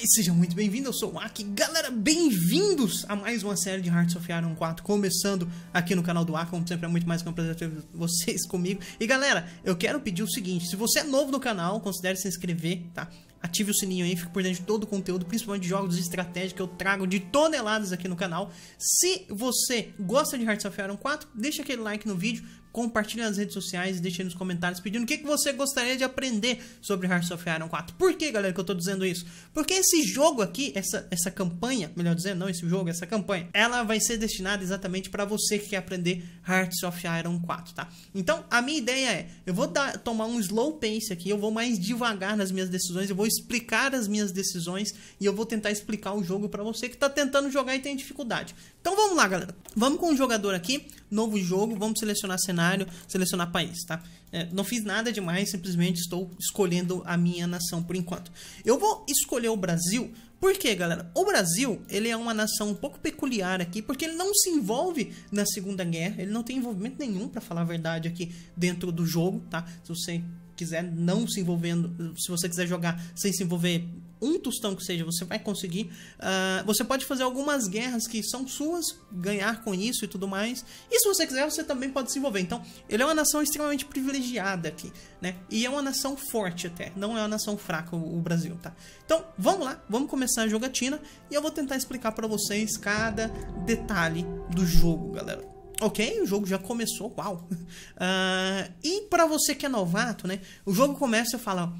E sejam muito bem-vindos, eu sou o Aki. Galera, bem-vindos a mais uma série de Hearts of Iron 4, começando aqui no canal do Aki, como sempre é muito mais que um prazer ter vocês comigo. E galera, eu quero pedir o seguinte, se você é novo no canal, considere se inscrever, tá? Ative o sininho aí, fique por dentro de todo o conteúdo, principalmente de jogos estratégicos que eu trago de toneladas aqui no canal. Se você gosta de Hearts of Iron 4, deixa aquele like no vídeo, compartilhe nas redes sociais e deixe nos comentários pedindo o que, que você gostaria de aprender sobre Hearts of Iron 4. Por que, galera, que eu tô dizendo isso? Porque esse jogo aqui, essa, essa campanha, melhor dizendo, não esse jogo, essa campanha, ela vai ser destinada exatamente para você que quer aprender Hearts of Iron 4, tá? Então, a minha ideia é, eu vou dar, tomar um slow pace aqui, eu vou mais devagar nas minhas decisões, eu vou explicar as minhas decisões e eu vou tentar explicar o jogo para você que tá tentando jogar e tem dificuldade. Então vamos lá, galera. Vamos com um jogador aqui novo jogo, vamos selecionar cenário, selecionar país, tá? É, não fiz nada demais, simplesmente estou escolhendo a minha nação por enquanto. Eu vou escolher o Brasil, porque, galera? O Brasil, ele é uma nação um pouco peculiar aqui, porque ele não se envolve na Segunda Guerra, ele não tem envolvimento nenhum, para falar a verdade, aqui dentro do jogo, tá? Se você quiser não se envolvendo, se você quiser jogar sem se envolver um tostão que seja, você vai conseguir. Uh, você pode fazer algumas guerras que são suas, ganhar com isso e tudo mais. E se você quiser, você também pode desenvolver. Então, ele é uma nação extremamente privilegiada aqui, né? E é uma nação forte até, não é uma nação fraca o, Brasil, tá? Então, vamos lá, vamos começar a jogatina e eu vou tentar explicar para vocês cada detalhe do jogo, galera. Ok, o jogo já começou, uau! Uh, e para você que é novato, né? O jogo começa e fala: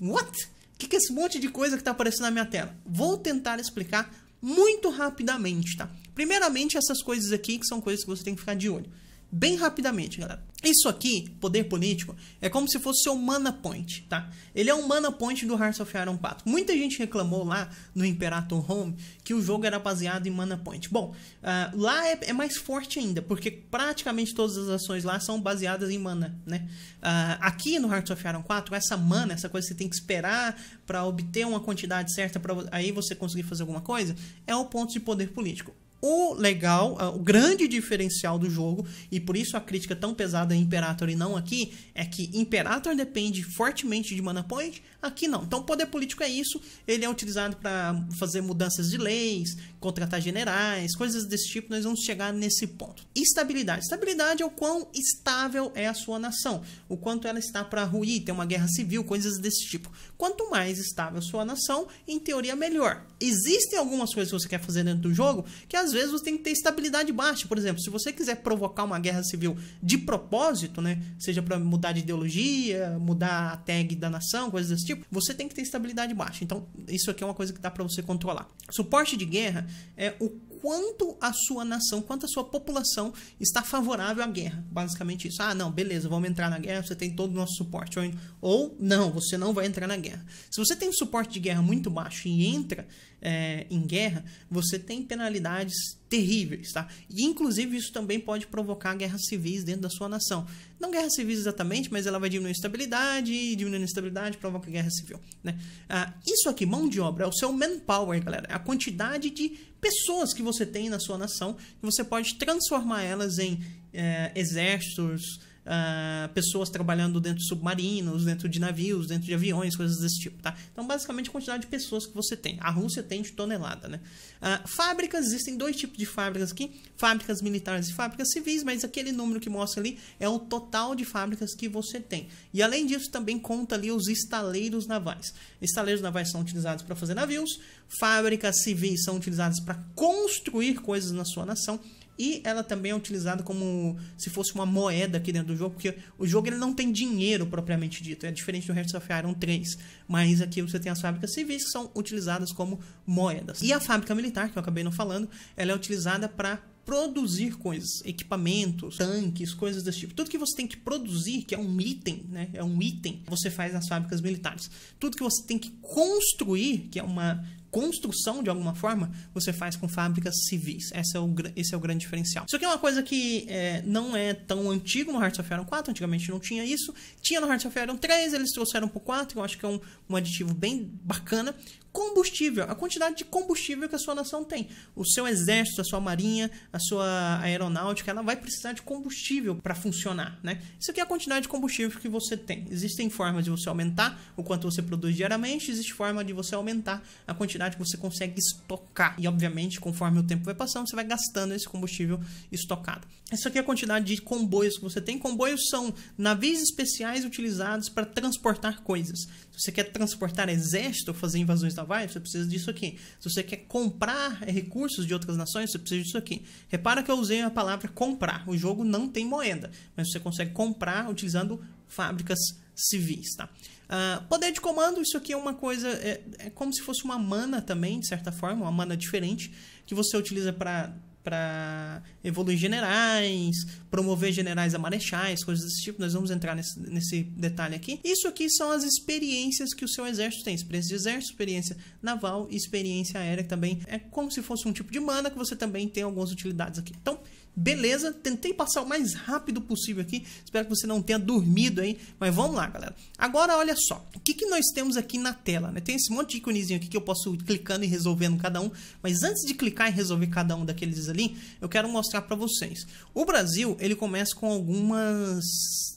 What? que, que é esse monte de coisa que está aparecendo na minha tela? Vou tentar explicar muito rapidamente, tá? Primeiramente, essas coisas aqui que são coisas que você tem que ficar de olho bem rapidamente, galera. Isso aqui, poder político, é como se fosse seu mana point, tá? Ele é um mana point do Hearts of Iron 4. Muita gente reclamou lá no Imperator Home que o jogo era baseado em mana point. Bom, uh, lá é, é, mais forte ainda, porque praticamente todas as ações lá são baseadas em mana, né? Uh, aqui no Hearts of Iron 4, essa mana, essa coisa que você tem que esperar para obter uma quantidade certa para aí você conseguir fazer alguma coisa, é o ponto de poder político o legal, o grande diferencial do jogo, e por isso a crítica tão pesada a Imperator e não aqui, é que Imperator depende fortemente de mana point, Aqui não. Então, o poder político é isso. Ele é utilizado para fazer mudanças de leis, contratar generais, coisas desse tipo. Nós vamos chegar nesse ponto. Estabilidade. Estabilidade é o quão estável é a sua nação, o quanto ela está para ruir, ter uma guerra civil, coisas desse tipo. Quanto mais estável a sua nação, em teoria, melhor. Existem algumas coisas que você quer fazer dentro do jogo que às vezes você tem que ter estabilidade baixa. Por exemplo, se você quiser provocar uma guerra civil de propósito, né, seja para mudar de ideologia, mudar a tag da nação, coisas desse tipo tipo, você tem que ter estabilidade baixa. Então, isso aqui é uma coisa que dá para você controlar. Suporte de guerra é o quanto a sua nação, quanto a sua população está favorável à guerra. Basicamente isso. Ah, não, beleza, vamos entrar na guerra, você tem todo o nosso suporte. Ou, não, você não vai entrar na guerra. Se você tem um suporte de guerra muito baixo e entra é, em guerra, você tem penalidades terríveis, tá? E inclusive isso também pode provocar guerras civis dentro da sua nação. Não guerras civis exatamente, mas ela vai diminuir a estabilidade, e diminuindo a estabilidade provoca guerra civil, né? Ah, isso aqui, mão de obra, é o seu manpower, galera, é a quantidade de pessoas que você tem na sua nação, que você pode transformar elas em é, exércitos, uh, pessoas trabalhando dentro de submarinos, dentro de navios, dentro de aviões, coisas desse tipo, tá? Então, basicamente, a quantidade de pessoas que você tem. A Rússia tem de tonelada, né? Uh, fábricas, existem dois tipos de fábricas aqui, fábricas militares e fábricas civis, mas aquele número que mostra ali é o total de fábricas que você tem. E, além disso, também conta ali os estaleiros navais. Estaleiros navais são utilizados para fazer navios, fábricas civis são utilizadas para construir coisas na sua nação, e ela também é utilizada como se fosse uma moeda aqui dentro do jogo, porque o jogo ele não tem dinheiro propriamente dito, é diferente do Hearts of Iron 3. Mas aqui você tem as fábricas civis que são utilizadas como moedas. E a fábrica militar, que eu acabei não falando, ela é utilizada para produzir coisas, equipamentos, tanques, coisas desse tipo. Tudo que você tem que produzir, que é um item, né? É um item, você faz nas fábricas militares. Tudo que você tem que construir, que é uma construção de alguma forma, você faz com fábricas civis. Esse é o, esse é o grande diferencial. Isso aqui é uma coisa que é, não é tão antigo no Hearts of Iron 4, antigamente não tinha isso. Tinha no Hearts of Iron 3, eles trouxeram pro 4, eu acho que é um, um aditivo bem bacana combustível, a quantidade de combustível que a sua nação tem. O seu exército, a sua marinha, a sua aeronáutica, ela vai precisar de combustível para funcionar, né? Isso aqui é a quantidade de combustível que você tem. Existem formas de você aumentar o quanto você produz diariamente, existe forma de você aumentar a quantidade que você consegue estocar. E obviamente, conforme o tempo vai passando, você vai gastando esse combustível estocado. Isso aqui é a quantidade de comboios que você tem. Comboios são navios especiais utilizados para transportar coisas. Se você quer transportar exército, fazer invasões da vai você precisa disso aqui. Se você quer comprar recursos de outras nações, você precisa disso aqui. Repara que eu usei a palavra comprar. O jogo não tem moeda, mas você consegue comprar utilizando fábricas civis, tá? Uh, poder de comando, isso aqui é uma coisa, é, é como se fosse uma mana também, de certa forma, uma mana diferente, que você utiliza para para evoluir generais, promover generais a marechais, coisas desse tipo. Nós vamos entrar nesse, nesse, detalhe aqui. Isso aqui são as experiências que o seu exército tem. Experiência de exército, experiência naval e experiência aérea, que também é como se fosse um tipo de mana que você também tem algumas utilidades aqui. Então, beleza? Tentei passar o mais rápido possível aqui. Espero que você não tenha dormido aí. Mas vamos lá, galera. Agora, olha só. O que, que nós temos aqui na tela? Né? Tem esse monte de íconezinho aqui que eu posso ir clicando e resolvendo cada um. Mas antes de clicar e resolver cada um daqueles ali, eu quero mostrar para vocês. O Brasil, ele começa com algumas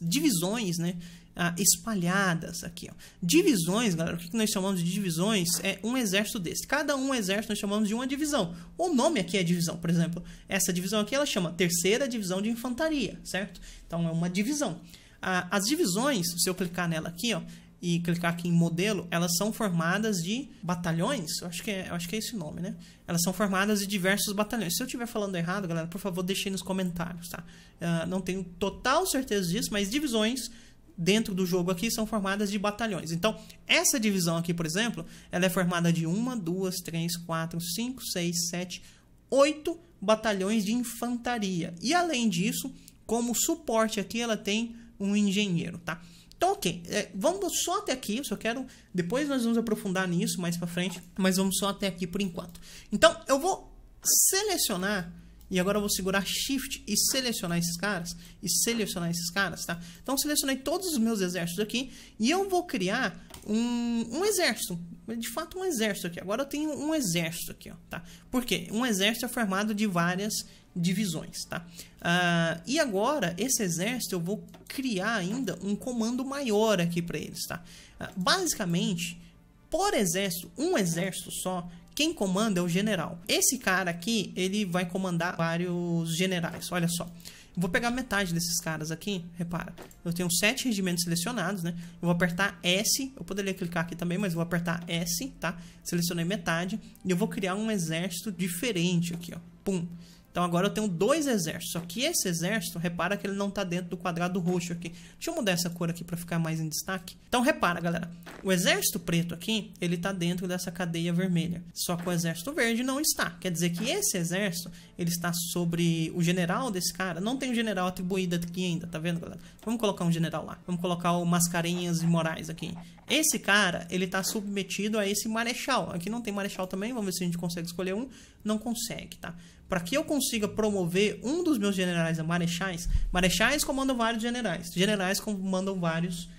divisões, né? Ah, espalhadas aqui. Ó. Divisões, galera, o que nós chamamos de divisões é um exército desse. Cada um exército nós chamamos de uma divisão. O nome aqui é divisão, por exemplo. Essa divisão aqui ela chama Terceira Divisão de Infantaria, certo? Então é uma divisão. Ah, as divisões, se eu clicar nela aqui, ó, e clicar aqui em modelo, elas são formadas de batalhões, eu acho que é, eu acho que é esse nome, né? Elas são formadas de diversos batalhões. Se eu estiver falando errado, galera, por favor, deixe nos comentários, tá? Uh, não tenho total certeza disso, mas divisões dentro do jogo aqui são formadas de batalhões. Então, essa divisão aqui, por exemplo, ela é formada de uma, duas, três, quatro, cinco, seis, sete, oito batalhões de infantaria. E além disso, como suporte aqui, ela tem um engenheiro, tá? Então, ok, é, vamos só até aqui. Eu só quero. Depois nós vamos aprofundar nisso mais pra frente, mas vamos só até aqui por enquanto. Então, eu vou selecionar. E agora eu vou segurar Shift e selecionar esses caras. E selecionar esses caras, tá? Então, selecionei todos os meus exércitos aqui. E eu vou criar um, um exército. De fato, um exército aqui. Agora eu tenho um exército aqui, ó, tá? Por quê? Um exército é formado de várias divisões, tá? Uh, e agora, esse exército, eu vou criar ainda um comando maior aqui para eles, tá? Uh, basicamente, por exército, um exército só, quem comanda é o general. Esse cara aqui, ele vai comandar vários generais, olha só. Vou pegar metade desses caras aqui, repara. Eu tenho sete regimentos selecionados, né? Eu vou apertar S, eu poderia clicar aqui também, mas vou apertar S, tá? Selecionei metade, e eu vou criar um exército diferente aqui, ó. Pum. Então agora eu tenho dois exércitos. Só que esse exército, repara que ele não está dentro do quadrado roxo aqui. Deixa eu mudar essa cor aqui para ficar mais em destaque. Então repara, galera. O exército preto aqui, ele está dentro dessa cadeia vermelha. Só que o exército verde não está. Quer dizer que esse exército, ele está sobre o general desse cara. Não tem um general atribuído aqui ainda, tá vendo, galera? Vamos colocar um general lá. Vamos colocar o Mascarenhas e Moraes aqui. Esse cara, ele tá submetido a esse marechal. Aqui não tem marechal também, vamos ver se a gente consegue escolher um. Não consegue, tá? Para que eu consiga consiga promover um dos meus generais a marechais, marechais comandam vários generais, generais comandam vários, uh,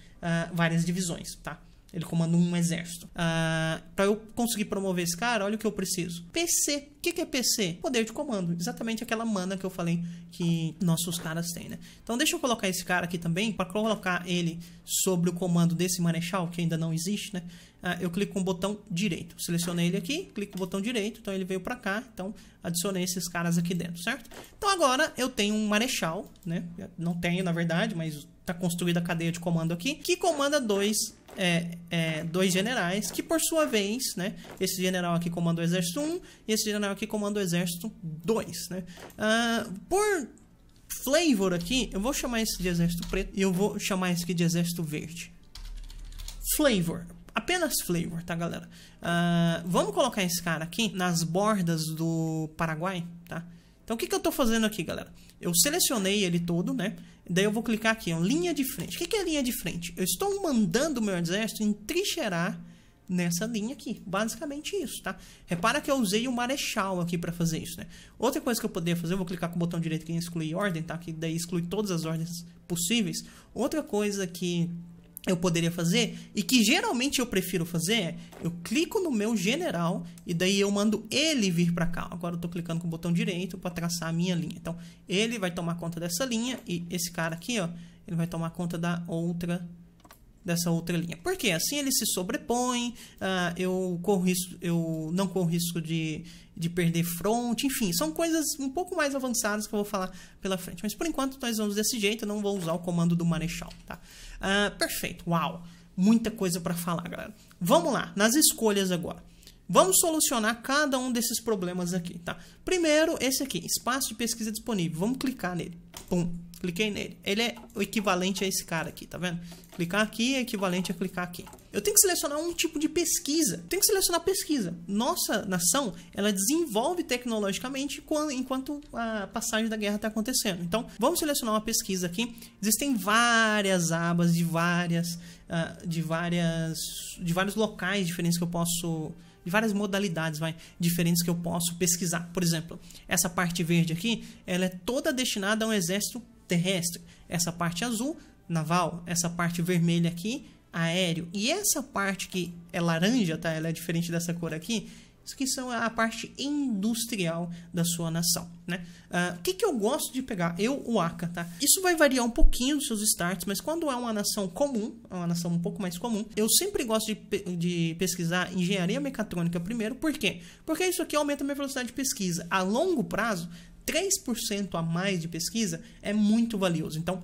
várias divisões, tá? Ele comanda um exército. Ah, para eu conseguir promover esse cara, olha o que eu preciso. PC. O que, que é PC? Poder de comando. Exatamente aquela mana que eu falei que nossos caras têm, né? Então deixa eu colocar esse cara aqui também, para colocar ele sobre o comando desse marechal, que ainda não existe, né? Ah, eu clico com o botão direito. Selecionei ele aqui, clico com o botão direito, então ele veio para cá. Então adicionei esses caras aqui dentro, certo? Então agora eu tenho um marechal, né? Não tenho, na verdade, mas tá construída a cadeia de comando aqui, que comanda dois é, é, dois generais, que por sua vez, né, esse general aqui comanda o exército 1 e esse general aqui comanda o exército 2, né? Uh, por flavor aqui, eu vou chamar esse de exército preto e eu vou chamar esse aqui de exército verde. Flavor. Apenas flavor, tá, galera? Uh, vamos colocar esse cara aqui nas bordas do Paraguai, tá? Então o que, que eu estou fazendo aqui, galera? Eu selecionei ele todo, né? Daí eu vou clicar aqui, ó, linha de frente. O que, que é linha de frente? Eu estou mandando o meu exército entrincheirar nessa linha aqui. Basicamente isso, tá? Repara que eu usei o marechal aqui para fazer isso, né? Outra coisa que eu poderia fazer, eu vou clicar com o botão direito aqui em excluir ordem, tá? Que daí exclui todas as ordens possíveis. Outra coisa que eu poderia fazer e que geralmente eu prefiro fazer, é, eu clico no meu general e daí eu mando ele vir para cá. Agora eu estou clicando com o botão direito para traçar a minha linha. Então, ele vai tomar conta dessa linha e esse cara aqui, ó, ele vai tomar conta da outra linha dessa outra linha. Porque assim ele se sobrepõe, uh, ah, eu, corro risco, eu não corro risco de, de perder front, enfim, são coisas um pouco mais avançadas que eu vou falar pela frente. Mas por enquanto nós vamos desse jeito, eu não vou usar o comando do marechal, tá? Uh, perfeito, uau, muita coisa para falar, galera. Vamos lá, nas escolhas agora. Vamos solucionar cada um desses problemas aqui, tá? Primeiro, esse aqui, espaço de pesquisa disponível. Vamos clicar nele. Pum. Cliquei nele. Ele é o equivalente a esse cara aqui, tá vendo? Clicar aqui é equivalente a clicar aqui. Eu tenho que selecionar um tipo de pesquisa. Tenho que selecionar pesquisa. Nossa nação, ela desenvolve tecnologicamente enquanto a passagem da guerra está acontecendo. Então, vamos selecionar uma pesquisa aqui. Existem várias abas de várias, ah, de várias, de vários locais diferentes que eu posso de várias modalidades vai, diferentes que eu posso pesquisar. Por exemplo, essa parte verde aqui, ela é toda destinada a um exército terrestre, essa parte azul, naval, essa parte vermelha aqui, aéreo, e essa parte que é laranja, tá? Ela é diferente dessa cor aqui, isso que são a parte industrial da sua nação, né? Uh, o que, que eu gosto de pegar? Eu, o Aka, tá? Isso vai variar um pouquinho nos seus starts, mas quando é uma nação comum, é uma nação um pouco mais comum, eu sempre gosto de, pe de pesquisar engenharia mecatrônica primeiro, por quê? Porque isso aqui aumenta a minha velocidade de pesquisa. A longo prazo, 3% a mais de pesquisa é muito valioso. Então,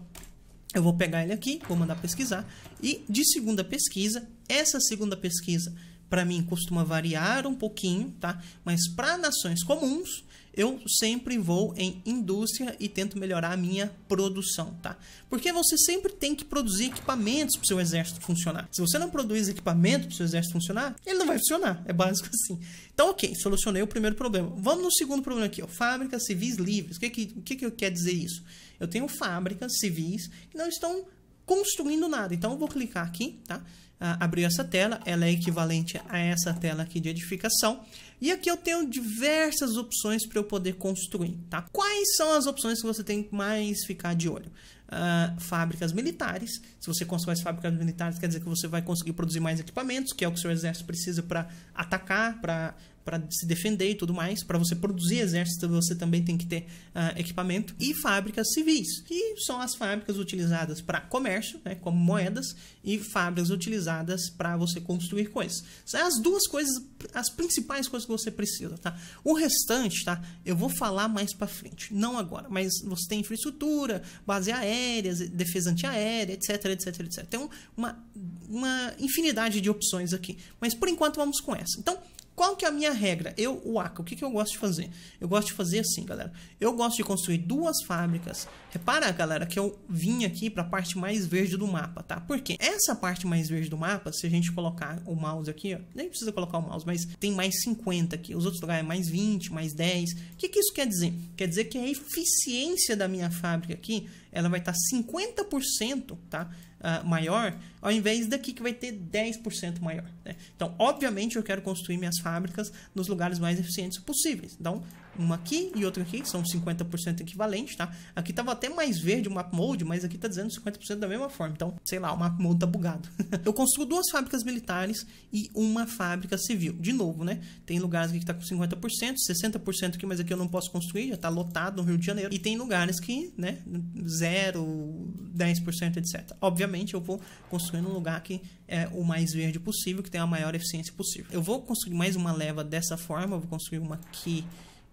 eu vou pegar ele aqui, vou mandar pesquisar. E de segunda pesquisa, essa segunda pesquisa, para mim, costuma variar um pouquinho, tá? Mas para nações comuns, eu sempre vou em indústria e tento melhorar a minha produção, tá? Porque você sempre tem que produzir equipamentos para o seu exército funcionar. Se você não produz equipamento para o seu exército funcionar, ele não vai funcionar. É básico assim. Então, ok, solucionei o primeiro problema. Vamos no segundo problema aqui, ó. Fábricas civis livres. O que que, o que, que quer dizer isso? Eu tenho fábricas civis que não estão construindo nada. Então, eu vou clicar aqui, tá? Ah, abriu essa tela, ela é equivalente a essa tela aqui de edificação. E aqui eu tenho diversas opções para eu poder construir, tá? Quais são as opções que você tem que mais ficar de olho? Uh, fábricas militares. Se você constrói as fábricas militares, quer dizer que você vai conseguir produzir mais equipamentos, que é o que o seu exército precisa para atacar, para para se defender e tudo mais. Para você produzir exército, você também tem que ter uh, equipamento. E fábricas civis, que são as fábricas utilizadas para comércio, né, como moedas, e fábricas utilizadas para você construir coisas. São as duas coisas, as principais coisas que você precisa, tá? O restante, tá? Eu vou falar mais para frente, não agora, mas você tem infraestrutura, base aérea, defesa antiaérea, etc, etc, etc. Tem uma, uma infinidade de opções aqui, mas por enquanto vamos com essa. Então, qual que é a minha regra? Eu, o ACA, o que, que eu gosto de fazer? Eu gosto de fazer assim, galera. Eu gosto de construir duas fábricas. Repara, galera, que eu vim aqui para a parte mais verde do mapa, tá? Porque essa parte mais verde do mapa, se a gente colocar o mouse aqui, ó, nem precisa colocar o mouse, mas tem mais 50 aqui. Os outros lugares é mais 20, mais 10. O que, que isso quer dizer? Quer dizer que a eficiência da minha fábrica aqui, ela vai estar tá 50%, tá? uh, maior, ao invés daqui que vai ter 10% maior. Né? Então, obviamente, eu quero construir minhas fábricas nos lugares mais eficientes possíveis. Então, uma aqui e outra aqui, são 50% equivalente, tá? Aqui estava até mais verde o map mode, mas aqui está dizendo 50% da mesma forma. Então, sei lá, o map mode tá bugado. eu construo duas fábricas militares e uma fábrica civil. De novo, né? Tem lugares aqui que está com 50%, 60% aqui, mas aqui eu não posso construir, já está lotado no Rio de Janeiro. E tem lugares que, né, 0, 10%, etc. Obviamente, obviamente eu vou construir um lugar que é o mais verde possível, que tem a maior eficiência possível. Eu vou construir mais uma leva dessa forma, vou construir uma que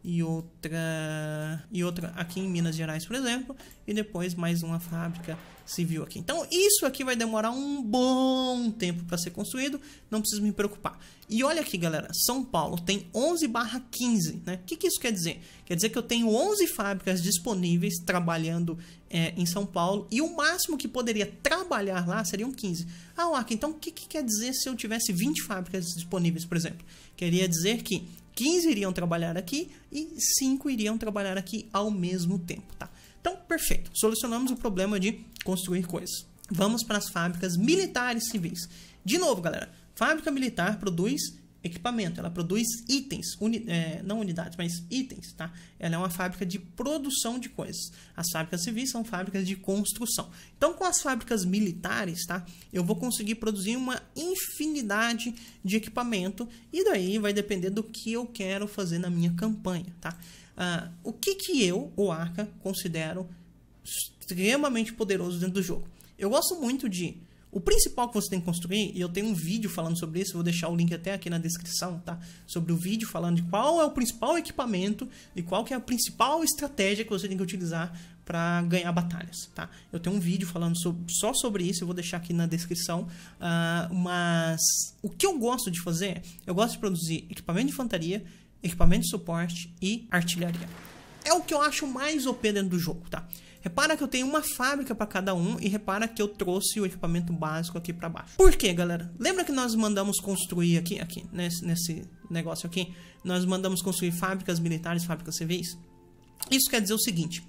e outra e outra aqui em Minas Gerais, por exemplo, e depois mais uma fábrica civil aqui. Então, isso aqui vai demorar um bom tempo para ser construído, não preciso me preocupar. E olha aqui, galera, São Paulo tem 11/15, né? O que, que isso quer dizer? Quer dizer que eu tenho 11 fábricas disponíveis trabalhando é, em São Paulo e o máximo que poderia trabalhar lá seriam 15. Ah, Waka, então o que, que quer dizer se eu tivesse 20 fábricas disponíveis, por exemplo? Queria dizer que 15 iriam trabalhar aqui e 5 iriam trabalhar aqui ao mesmo tempo, tá? Então, perfeito. Solucionamos o problema de construir coisas. Vamos para as fábricas militares civis. De novo, galera, fábrica militar produz equipamento, ela produz itens, uni, é, não unidades, mas itens, tá? Ela é uma fábrica de produção de coisas. As fábricas civis são fábricas de construção. Então, com as fábricas militares, tá? Eu vou conseguir produzir uma infinidade de equipamento e daí vai depender do que eu quero fazer na minha campanha, tá? Ah, o que que eu, o Arca, considero extremamente poderoso dentro do jogo? Eu gosto muito de o principal que você tem que construir, e eu tenho um vídeo falando sobre isso, vou deixar o link até aqui na descrição, tá? Sobre o vídeo falando de qual é o principal equipamento e qual que é a principal estratégia que você tem que utilizar para ganhar batalhas, tá? Eu tenho um vídeo falando sobre, só sobre isso, eu vou deixar aqui na descrição. Uh, mas o que eu gosto de fazer, eu gosto de produzir equipamento de infantaria, equipamento de suporte e artilharia. É o que eu acho mais OP dentro do jogo, tá? Repara que eu tenho uma fábrica para cada um e repara que eu trouxe o equipamento básico aqui para baixo. Por que, galera? Lembra que nós mandamos construir aqui, aqui nesse, nesse negócio aqui? Nós mandamos construir fábricas militares, fábricas civis? Isso quer dizer o seguinte,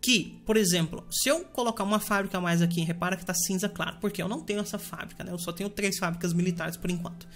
que, por exemplo, se eu colocar uma fábrica a mais aqui, repara que está cinza claro, porque eu não tenho essa fábrica, né? Eu só tenho três fábricas militares por enquanto.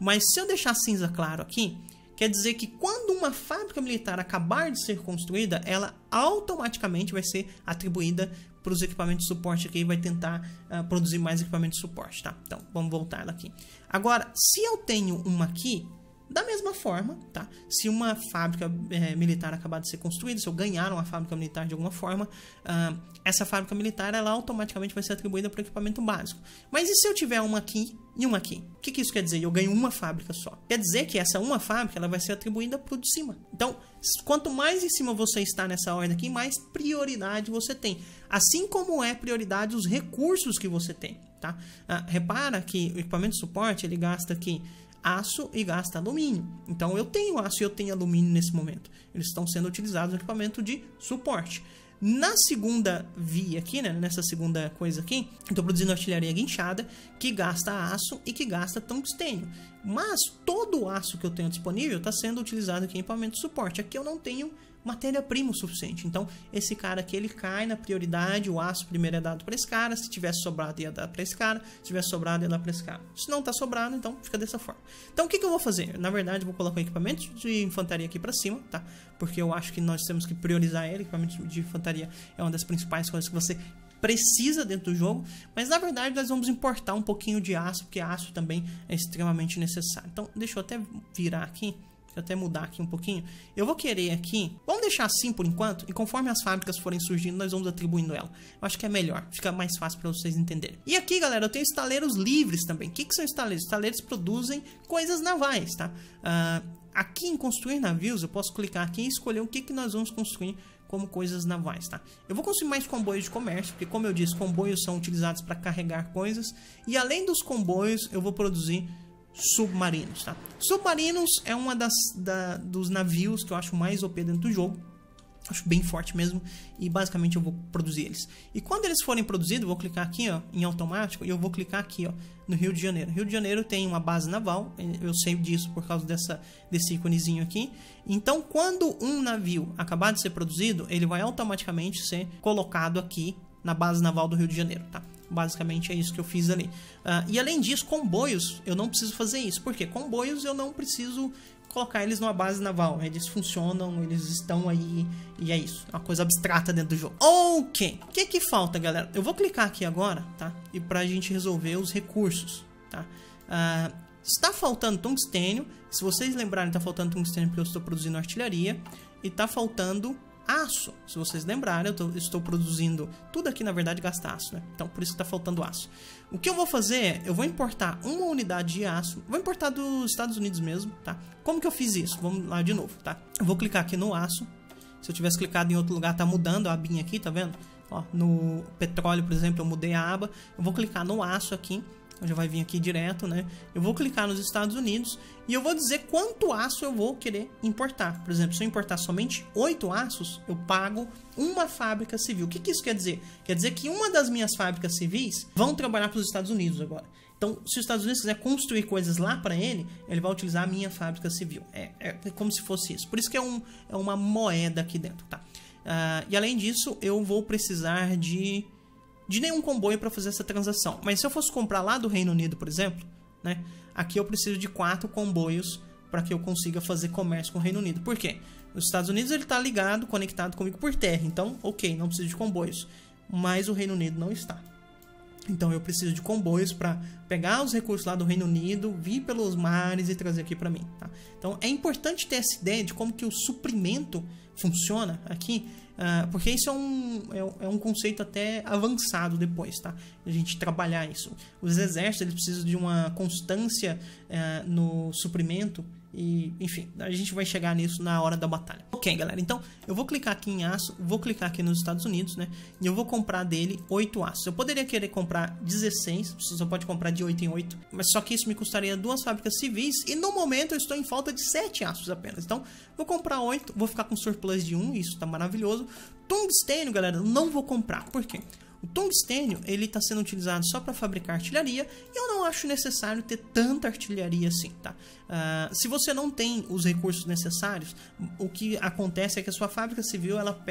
Mas se eu deixar cinza claro aqui, quer dizer que quando uma fábrica militar acabar de ser construída, ela automaticamente vai ser atribuída para os equipamentos de suporte aqui e vai tentar uh, produzir mais equipamentos de suporte, tá? Então, vamos voltar aqui. Agora, se eu tenho uma aqui, da mesma forma, tá? Se uma fábrica é, militar acabar de ser construída, se eu ganhar uma fábrica militar de alguma forma, uh, essa fábrica militar ela automaticamente vai ser atribuída para o equipamento básico. Mas e se eu tiver uma aqui e uma aqui? O que, que isso quer dizer? Eu ganho uma fábrica só. Quer dizer que essa uma fábrica ela vai ser atribuída para o de cima. Então, quanto mais em cima você está nessa ordem aqui, mais prioridade você tem. Assim como é prioridade os recursos que você tem, tá? Uh, repara que o equipamento de suporte ele gasta aqui aço e gasta alumínio. Então eu tenho aço e eu tenho alumínio nesse momento. Eles estão sendo utilizados no equipamento de suporte. Na segunda via aqui, né, nessa segunda coisa aqui, estou produzindo artilharia guinchada que gasta aço e que gasta tungstênio. Mas todo o aço que eu tenho disponível está sendo utilizado aqui em equipamento de suporte. Aqui eu não tenho matéria-prima o suficiente. Então, esse cara aqui, ele cai na prioridade, o aço primeiro é dado para esse cara, se tivesse sobrado ia dar para esse cara, se tivesse sobrado ia dar para esse cara. Se não tá sobrado, então fica dessa forma. Então, o que, que eu vou fazer? Na verdade, vou colocar o equipamento de infantaria aqui para cima, tá? Porque eu acho que nós temos que priorizar ele, equipamento de infantaria é uma das principais coisas que você precisa dentro do jogo, mas na verdade nós vamos importar um pouquinho de aço, porque aço também é extremamente necessário. Então, deixa eu até virar aqui eu até mudar aqui um pouquinho. Eu vou querer aqui, vamos deixar assim por enquanto, e conforme as fábricas forem surgindo, nós vamos atribuindo ela. Eu acho que é melhor, fica mais fácil para vocês entenderem. E aqui, galera, eu tenho estaleiros livres também. O que, que são estaleiros? Estaleiros produzem coisas navais, tá? Uh, aqui em construir navios, eu posso clicar aqui e escolher o que, que nós vamos construir como coisas navais, tá? Eu vou construir mais comboios de comércio, porque como eu disse, comboios são utilizados para carregar coisas. E além dos comboios, eu vou produzir submarinos, tá? Submarinos é uma das da, dos navios que eu acho mais OP dentro do jogo. Acho bem forte mesmo e basicamente eu vou produzir eles. E quando eles forem produzidos, eu vou clicar aqui ó, em automático e eu vou clicar aqui ó, no Rio de Janeiro. Rio de Janeiro tem uma base naval, eu sei disso por causa dessa, desse íconezinho aqui. Então quando um navio acabar de ser produzido, ele vai automaticamente ser colocado aqui na base naval do Rio de Janeiro, tá? Basicamente é isso que eu fiz ali. Uh, e além disso, comboios, eu não preciso fazer isso. porque Comboios eu não preciso colocar eles numa base naval. Eles funcionam, eles estão aí e é isso. É uma coisa abstrata dentro do jogo. Ok, o que que falta, galera? Eu vou clicar aqui agora, tá? E pra gente resolver os recursos, tá? Uh, está faltando tungstênio. Se vocês lembrarem, está faltando tungstênio porque eu estou produzindo artilharia. E está faltando ah, aço. Se vocês lembrarem, eu tô, estou produzindo tudo aqui, na verdade, gasta aço, né? Então, por isso que está faltando aço. O que eu vou fazer é, eu vou importar uma unidade de aço, vou importar dos Estados Unidos mesmo, tá? Como que eu fiz isso? Vamos lá de novo, tá? Eu vou clicar aqui no aço. Se eu tivesse clicado em outro lugar, tá mudando a abinha aqui, tá vendo? Ó, no petróleo, por exemplo, eu mudei a aba. Eu vou clicar no aço aqui então já vai vir aqui direto, né? Eu vou clicar nos Estados Unidos e eu vou dizer quanto aço eu vou querer importar. Por exemplo, se eu importar somente oito aços, eu pago uma fábrica civil. O que, que isso quer dizer? Quer dizer que uma das minhas fábricas civis vão trabalhar para os Estados Unidos agora. Então, se os Estados Unidos quiser construir coisas lá para ele, ele vai utilizar a minha fábrica civil. É, é, como se fosse isso. Por isso que é, um, é uma moeda aqui dentro, tá? Uh, e além disso, eu vou precisar de de nenhum comboio para fazer essa transação. Mas se eu fosse comprar lá do Reino Unido, por exemplo, né, aqui eu preciso de quatro comboios para que eu consiga fazer comércio com o Reino Unido. Por quê? Os Estados Unidos ele está ligado, conectado comigo por terra. Então, ok, não preciso de comboios. Mas o Reino Unido não está. Então eu preciso de comboios para pegar os recursos lá do Reino Unido, vir pelos mares e trazer aqui para mim. Tá? Então é importante ter essa ideia de como que o suprimento funciona aqui ah, porque isso é um, é, é, um conceito até avançado depois, tá? A gente trabalhar isso. Os exércitos eles precisam de uma constância uh, no suprimento e, enfim, a gente vai chegar nisso na hora da batalha. Ok, galera, então eu vou clicar aqui em aço, vou clicar aqui nos Estados Unidos, né? E eu vou comprar dele 8 aços. Eu poderia querer comprar 16, você só pode comprar de 8 em 8, mas só que isso me custaria duas fábricas civis e no momento eu estou em falta de 7 aços apenas. Então, vou comprar 8, vou ficar com surplus de 1, isso tá maravilhoso. Tungstênio, galera, não vou comprar. Por quê? O tungstênio ele está sendo utilizado só para fabricar artilharia e eu não acho necessário ter tanta artilharia assim, tá? Uh, se você não tem os recursos necessários, o que acontece é que a sua fábrica civil, ela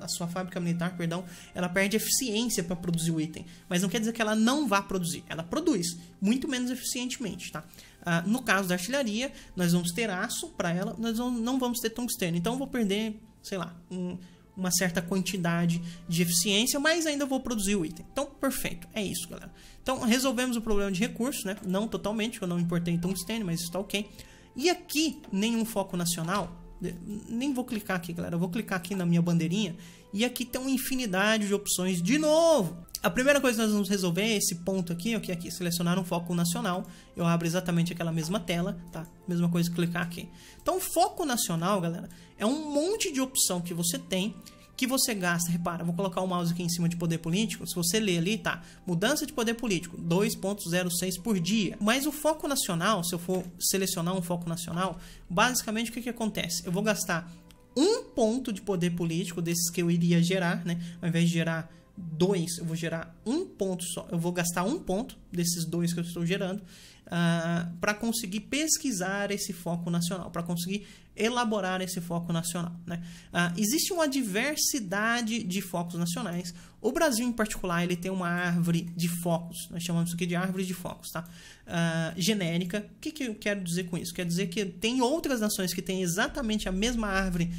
a sua fábrica militar, perdão, ela perde eficiência para produzir o item, mas não quer dizer que ela não vá produzir, ela produz muito menos eficientemente, tá? Uh, no caso da artilharia, nós vamos ter aço para ela, nós não vamos ter tungstênio, então eu vou perder, sei lá, um uma certa quantidade de eficiência, mas ainda vou produzir o item. Então, perfeito. É isso, galera. Então, resolvemos o problema de recursos, né? Não totalmente, eu não importei tungstênio, mas está ok. E aqui, nenhum foco nacional. Nem vou clicar aqui, galera. Eu vou clicar aqui na minha bandeirinha. E aqui tem uma infinidade de opções de novo a primeira coisa que nós vamos resolver é esse ponto aqui, eu que aqui selecionar um foco nacional. Eu abro exatamente aquela mesma tela, tá? Mesma coisa clicar aqui. Então, foco nacional, galera, é um monte de opção que você tem que você gasta, repara, vou colocar o mouse aqui em cima de poder político, se você ler ali, tá, mudança de poder político, 2.06 por dia. Mas o foco nacional, se eu for selecionar um foco nacional, basicamente o que, que acontece? Eu vou gastar um ponto de poder político desses que eu iria gerar, né, ao invés de gerar dois, eu vou gerar um ponto só, eu vou gastar um ponto desses dois que eu estou gerando uh, ah, para conseguir pesquisar esse foco nacional, para conseguir elaborar esse foco nacional. Né? Uh, existe uma diversidade de focos nacionais. O Brasil, em particular, ele tem uma árvore de focos, nós chamamos isso aqui de árvore de focos, tá? Uh, genérica. O que, que eu quero dizer com isso? Quer dizer que tem outras nações que têm exatamente a mesma árvore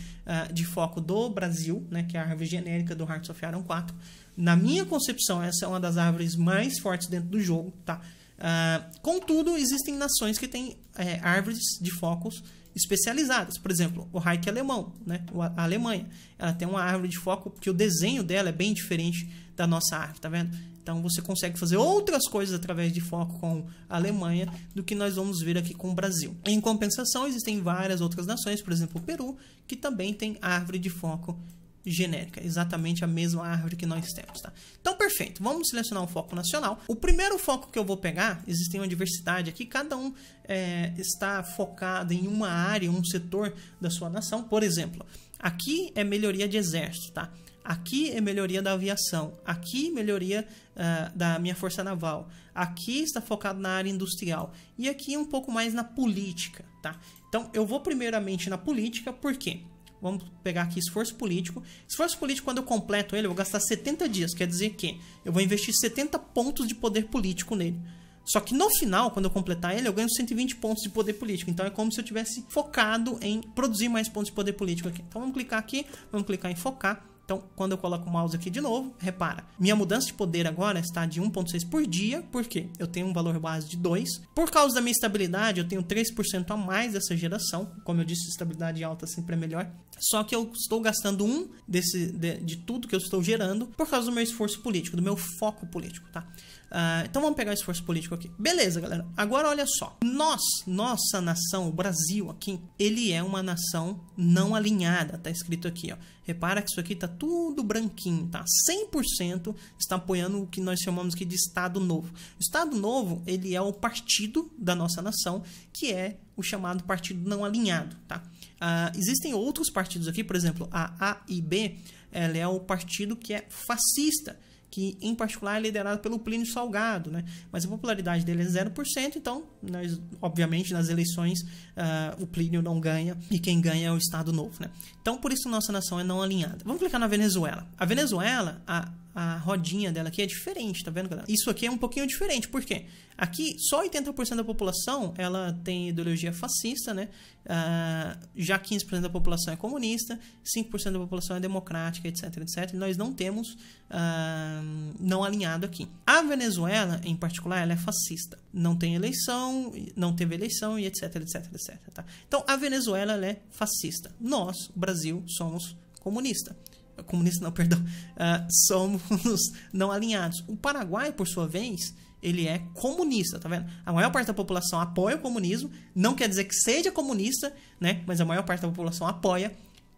de foco do Brasil, né? que é a árvore genérica do Hearts of Iron 4, na minha concepção, essa é uma das árvores mais fortes dentro do jogo, tá? Uh, contudo, existem nações que têm é, árvores de focos especializadas. Por exemplo, o Reich alemão, né? a Alemanha. Ela tem uma árvore de foco porque o desenho dela é bem diferente da nossa árvore, tá vendo? Então você consegue fazer outras coisas através de foco com a Alemanha do que nós vamos ver aqui com o Brasil. Em compensação, existem várias outras nações, por exemplo, o Peru, que também tem árvore de foco genérica, exatamente a mesma árvore que nós temos, tá? Então, perfeito, vamos selecionar um foco nacional. O primeiro foco que eu vou pegar, existe uma diversidade aqui, cada um é, está focado em uma área, um setor da sua nação. Por exemplo, aqui é melhoria de exército, tá? Aqui é melhoria da aviação, aqui melhoria uh, da minha força naval, aqui está focado na área industrial e aqui um pouco mais na política, tá? Então eu vou primeiramente na política, por quê? vamos pegar aqui esforço político. Esforço político, quando eu completo ele, eu vou gastar 70 dias. Quer dizer que eu vou investir 70 pontos de poder político nele. Só que no final, quando eu completar ele, eu ganho 120 pontos de poder político. Então é como se eu tivesse focado em produzir mais pontos de poder político aqui. Então vamos clicar aqui, vamos clicar em focar. Então, quando eu coloco o mouse aqui de novo, repara, minha mudança de poder agora está de 1.6 por dia, porque eu tenho um valor base de 2. Por causa da minha estabilidade, eu tenho 3% a mais dessa geração. Como eu disse, estabilidade alta sempre é melhor. Só que eu estou gastando um desse, de, de tudo que eu estou gerando por causa do meu esforço político, do meu foco político, tá? Uh, então vamos pegar o esforço político aqui. Beleza, galera. Agora olha só. Nós, nossa nação, o Brasil aqui, ele é uma nação não alinhada, tá escrito aqui, ó. Repara que isso aqui tá tudo branquinho, tá? 100% está apoiando o que nós chamamos aqui de Estado Novo. O Estado Novo, ele é o partido da nossa nação, que é o chamado partido não alinhado, tá? Uh, existem outros partidos aqui, por exemplo, a AIB, ela é o partido que é fascista que em particular é liderado pelo Plínio Salgado, né? Mas a popularidade dele é 0%, então, nós, obviamente, nas eleições uh, o Plínio não ganha e quem ganha é o Estado Novo, né? Então, por isso nossa nação é não alinhada. Vamos clicar na Venezuela. A Venezuela, a a rodinha dela aqui é diferente, tá vendo, galera? Isso aqui é um pouquinho diferente, por quê? Aqui, só 80% da população, ela tem ideologia fascista, né? Ah, já 15% da população é comunista, 5% da população é democrática, etc, etc. E nós não temos ah, não alinhado aqui. A Venezuela, em particular, ela é fascista. Não tem eleição, não teve eleição e etc, etc, etc, tá? Então, a Venezuela, é fascista. Nós, Brasil, somos comunista comunista não, perdão, uh, somos não alinhados. O Paraguai, por sua vez, ele é comunista, tá vendo? A maior parte da população apoia o comunismo, não quer dizer que seja comunista, né? Mas a maior parte da população apoia,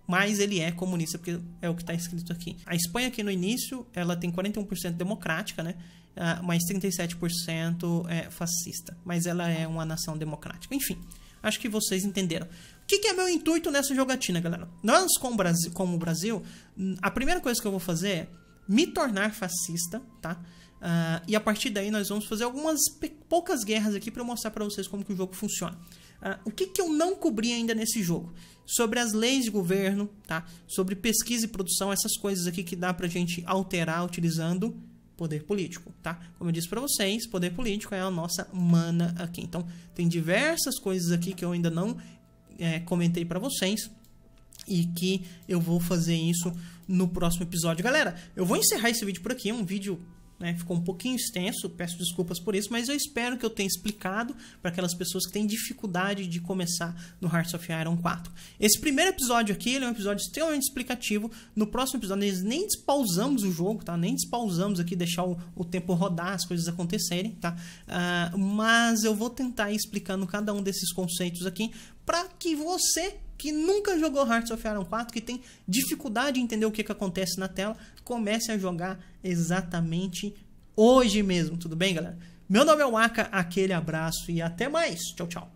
mas ele é comunista, porque é o que está escrito aqui. A Espanha aqui no início, ela tem 41% democrática, né? Uh, mas 37% é fascista. Mas ela é uma nação democrática. Enfim, acho que vocês entenderam. O que, que, é meu intuito nessa jogatina, galera? Nós, como, Brasil, como Brasil, a primeira coisa que eu vou fazer é me tornar fascista, tá? Uh, e a partir daí nós vamos fazer algumas poucas guerras aqui para mostrar para vocês como que o jogo funciona. Uh, o que, que eu não cobri ainda nesse jogo? Sobre as leis de governo, tá? Sobre pesquisa e produção, essas coisas aqui que dá pra gente alterar utilizando poder político, tá? Como eu disse para vocês, poder político é a nossa mana aqui. Então, tem diversas coisas aqui que eu ainda não é, comentei para vocês e que eu vou fazer isso no próximo episódio. Galera, eu vou encerrar esse vídeo por aqui, é um vídeo né, ficou um pouquinho extenso, peço desculpas por isso, mas eu espero que eu tenha explicado para aquelas pessoas que têm dificuldade de começar no Hearts of Iron 4. Esse primeiro episódio aqui é um episódio extremamente explicativo. No próximo episódio, nós nem despausamos o jogo, tá? Nem despausamos aqui, deixar o, o tempo rodar, as coisas acontecerem, tá? Uh, mas eu vou tentar ir explicando cada um desses conceitos aqui para que você que nunca jogou Hearts of Iron 4, que tem dificuldade em entender o que, que acontece na tela, comece a jogar exatamente hoje mesmo, tudo bem, galera? Meu nome é Waka, aquele abraço e até mais. Tchau, tchau.